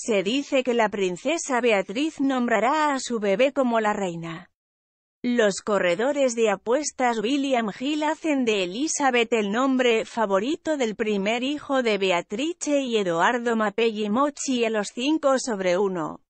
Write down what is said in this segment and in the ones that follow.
Se dice que la princesa Beatriz nombrará a su bebé como la reina. Los corredores de apuestas William Hill hacen de Elizabeth el nombre favorito del primer hijo de Beatrice y Eduardo Mapelli Mochi a los 5 sobre 1.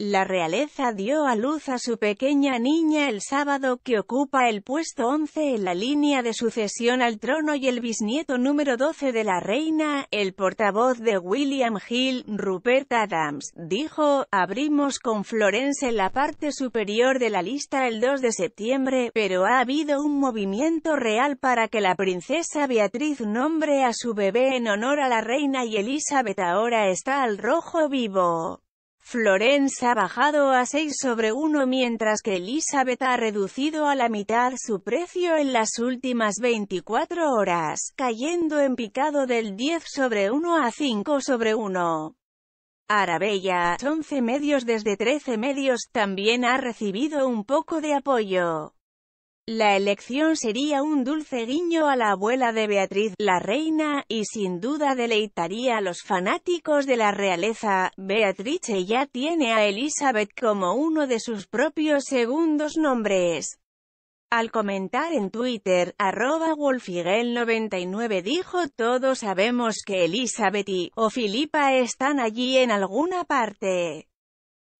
La realeza dio a luz a su pequeña niña el sábado, que ocupa el puesto 11 en la línea de sucesión al trono y el bisnieto número 12 de la reina, el portavoz de William Hill, Rupert Adams, dijo, abrimos con Florence en la parte superior de la lista el 2 de septiembre, pero ha habido un movimiento real para que la princesa Beatriz nombre a su bebé en honor a la reina y Elizabeth ahora está al rojo vivo. Florence ha bajado a 6 sobre 1 mientras que Elizabeth ha reducido a la mitad su precio en las últimas 24 horas, cayendo en picado del 10 sobre 1 a 5 sobre 1. Arabella, 11 medios desde 13 medios, también ha recibido un poco de apoyo. La elección sería un dulce guiño a la abuela de Beatriz, la reina, y sin duda deleitaría a los fanáticos de la realeza. Beatrice ya tiene a Elizabeth como uno de sus propios segundos nombres. Al comentar en Twitter, arroba Wolfigel99 dijo «Todos sabemos que Elizabeth y, o Filipa están allí en alguna parte».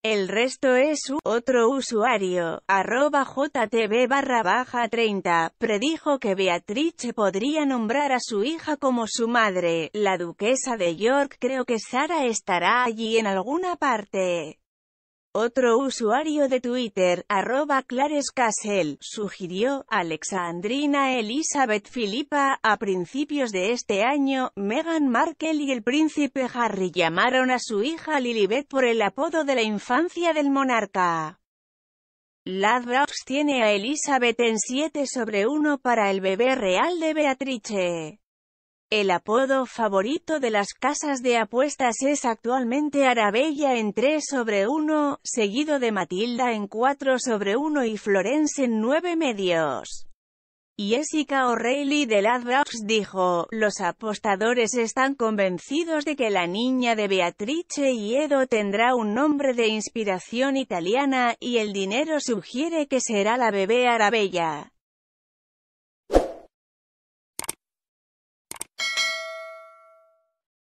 El resto es su otro usuario, arroba jtb barra baja 30, predijo que Beatrice podría nombrar a su hija como su madre, la duquesa de York creo que Sara estará allí en alguna parte. Otro usuario de Twitter, arroba Clares Castle, sugirió, Alexandrina Elizabeth Philippa. a principios de este año, Meghan Markle y el príncipe Harry llamaron a su hija Lilibet por el apodo de la infancia del monarca. Ladbrokes tiene a Elizabeth en 7 sobre 1 para el bebé real de Beatrice. El apodo favorito de las casas de apuestas es actualmente Arabella en 3 sobre 1, seguido de Matilda en 4 sobre 1 y Florence en 9 medios. Jessica O'Reilly de Ladbrokes dijo, los apostadores están convencidos de que la niña de Beatrice y Edo tendrá un nombre de inspiración italiana, y el dinero sugiere que será la bebé Arabella.